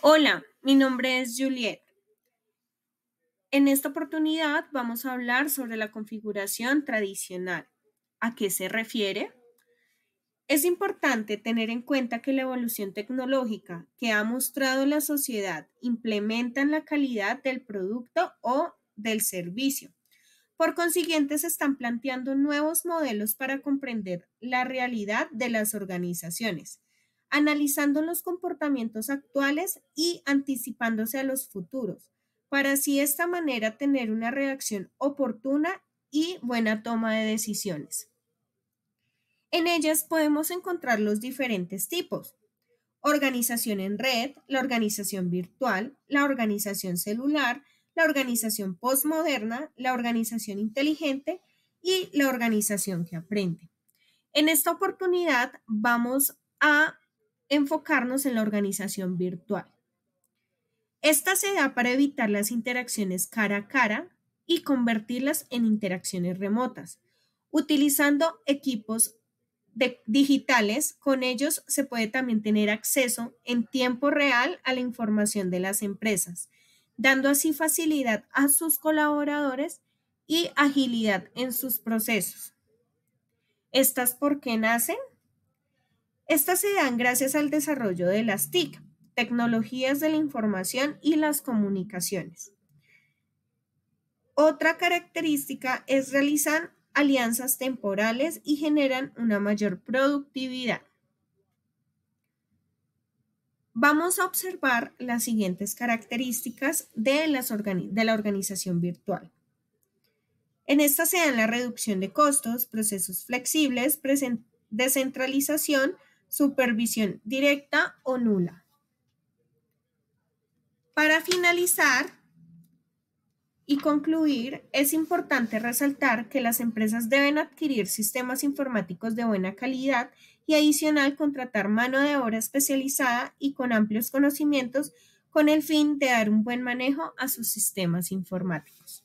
Hola, mi nombre es Juliet. En esta oportunidad vamos a hablar sobre la configuración tradicional. ¿A qué se refiere? Es importante tener en cuenta que la evolución tecnológica que ha mostrado la sociedad implementa en la calidad del producto o del servicio. Por consiguiente, se están planteando nuevos modelos para comprender la realidad de las organizaciones analizando los comportamientos actuales y anticipándose a los futuros, para así de esta manera tener una reacción oportuna y buena toma de decisiones. En ellas podemos encontrar los diferentes tipos. Organización en red, la organización virtual, la organización celular, la organización postmoderna, la organización inteligente y la organización que aprende. En esta oportunidad vamos a enfocarnos en la organización virtual. Esta se da para evitar las interacciones cara a cara y convertirlas en interacciones remotas, utilizando equipos digitales. Con ellos se puede también tener acceso en tiempo real a la información de las empresas, dando así facilidad a sus colaboradores y agilidad en sus procesos. ¿Estas por qué nacen? Estas se dan gracias al desarrollo de las TIC, tecnologías de la información y las comunicaciones. Otra característica es realizar alianzas temporales y generan una mayor productividad. Vamos a observar las siguientes características de, de la organización virtual. En esta se dan la reducción de costos, procesos flexibles, descentralización, supervisión directa o nula. Para finalizar y concluir, es importante resaltar que las empresas deben adquirir sistemas informáticos de buena calidad y adicional contratar mano de obra especializada y con amplios conocimientos con el fin de dar un buen manejo a sus sistemas informáticos.